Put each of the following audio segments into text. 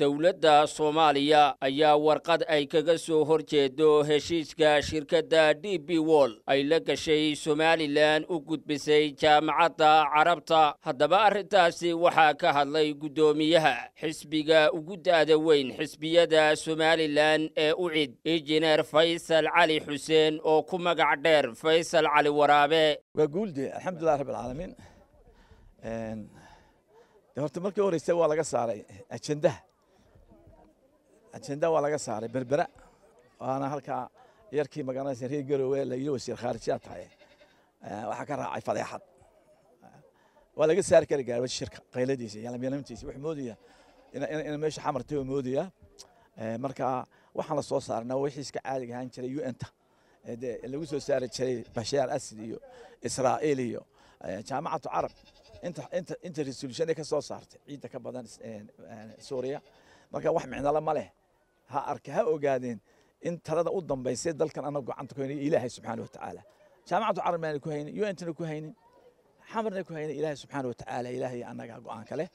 dowladda soomaaliya ayaa warqad ay kaga soo hor jeedo heshiiska shirkadda d b wol ay la gashay somalilan u gudbisay jaamacadda carabta haddaba arrintaasi waxaa ka hadlay guddoomiyaha xisbiga ugu da'da weyn xisbiyada somalilan ee u cid injineer faysal cali xuseen oo ku magac dheer faysal cali waraabe guuldeaxamdullahirabaalamiin horta markii horeyse waa laga saaray ajendaha ajenda waa laga saaray berbera waana halkaa yarkii magaranaysa reer garowe la wasiir khaarijiyaa tahay eh, waxaa ka raacay fadeexad eh, waa laga saari kara gaarba shirka qayladiisa iyo lamyalamtiisa moodaya in meesha xamartay oo moodaya eh, marka waxaan la soo saarnaa wixii caadiga ahaan jiray u n-ta lagu soo saari jiray bashaar asad iyo israa'iil iyo jaamacatu carab inta inta inta resolution ay ka soo saartay ciidda ka badan suuriya marka wax micnala ma leh ha arka ha ogaadeen in talada u dambaysay dalkan annaga gacanta ku haynayo ilaahay subxaana watacaala jaamacaddu carabmaana ku haynin untna ku haynin xamarna ku haynin ilaahay subxaana watacaala ilaahay annaga go'aanka leh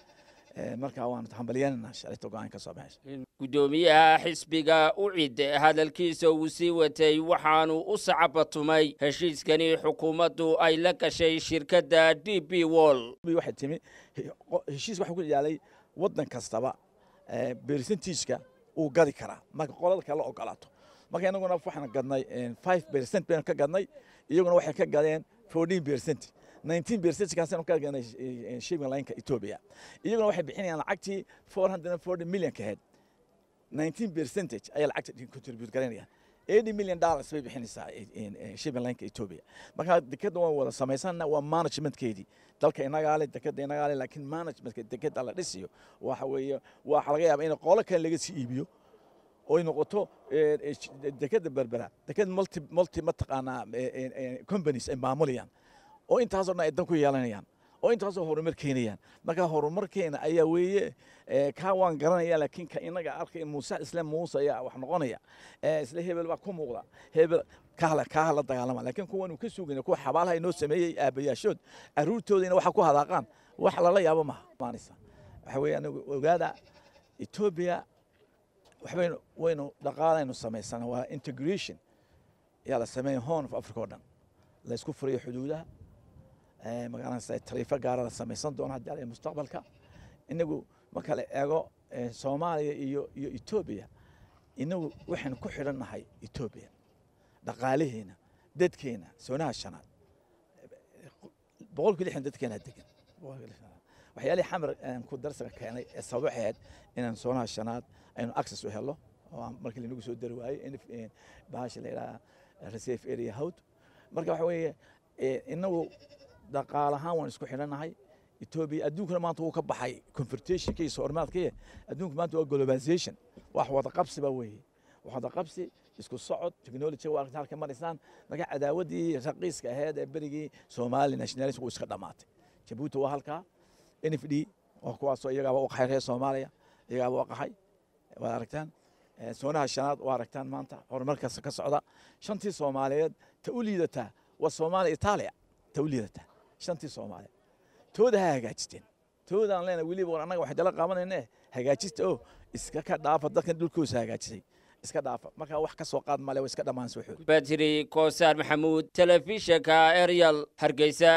eh, ka soo baxaysa gudoomiyaha xisbiga ucid hadalkiisa uu sii watay waxaanu u sacbatumay heshiiskani xukuumaddu ay la gashay shirkadda d b wol waxay ku yaalay waddan kastaba eh, beerisantiiska uu gadi karaa marka qolada kale ogolaato marka inaguna waxaan gadnay five percent baynu ka gadnay iyaguna waxay ka gadeen fourteen percent nineteen percentkaasaynu ka gadnay shipping lineka ethiopia iyaguna waxay bixinayaan lacagtii four hundred and forty million ka aheyd nineteen percentage ayay lacagta contribute garanayaan eighty million dollars bay bixinaysaa shipping lineka ethiopia dekeda waan wada samaysana waa managementkeedii dalka inagaale dekeda inagaale laakiin managementka dekeda la dhisiyo waxa weeye waxa laga yaaba in qolo kale laga sii iibiyo oy noqoto e, dekeda berbera deked multi multi mataqaanaa e, e, companies ay maamulayaan oo intaasoo dhan ay dan ku yeelanayaan oo intaasoo horumar keenayaan marka horumarkeena ayaa weeye kaa waan garanaya laakiin ka inaga arkay muuse isle muuse ayaa wax noqonaya isle hebel baa ku muuqda hebel kaaha la dagaalama laakiin kuwanu ka suugayna kuwa xabaalaha inoo sameeyey aabbayaashood carruurtoodayna waxa ku hadaaqaan wax lala yaabo maha maanaysa waxa weeye anagu ogaada etoobiya waxbaynu waynu dhaqaalaynu samaysana waa integration ayaa la sameeyey horn of africa oo dhan laysku furayo xuduudaha magaranays gaarada samaysan doona hadii mustaqbalka inagu marka la eego soomaaliya iyo iyo etoobiya inagu waxaan ku xidhan nahay etoobiya dhaqaalihiina dadkeena soonaha shanaad boqolkii lixdan dadkeena degan waxyaalihii xamar aan ku darsiga keenay ee sabab ahayd inaan soonaha shanaad aynu access u helo oo markii lanagu soo dari waayey bahasha la yidhaha reserve area howd marka waxa weeye innagu dhaqaal ahaan waan isku xidhannahay etoobiya adduunkuna maanta wuu ka baxay confrontationka iyo soormaadkaye adduunku maanta waa globalization wax wadaqabsi ba weeye wadaqabsi isku socod technology waa aragta halka maraysaan marka cadaawaddii raqiiska aheed ee berigii soomaali nationalism wuu iska dhammaatay jabuuti waa halkaa n f d oo kuwaasoo iyagaaba u qaxay reer soomaaliya iyagaaba u qaxay waad aragtaan soonaha shanaad waa aragtaan maanta horumarkaas ka socda shantii soomaaliyeed ta u liidataa waa soomaaliya itaaliya ta u liidataa shantii soomaali tooda ha hagaajisteen toodaan leena weliba annaga waxaan tala qaabanayne hagaajista oo iska ka dhaafa dadkan dhulkoosa hagaajisay iska dhaafa markaa wax ka soo qaad male iska dhammaan soo xoog badri koosaan maxamuud telefishanka eryal hargeysa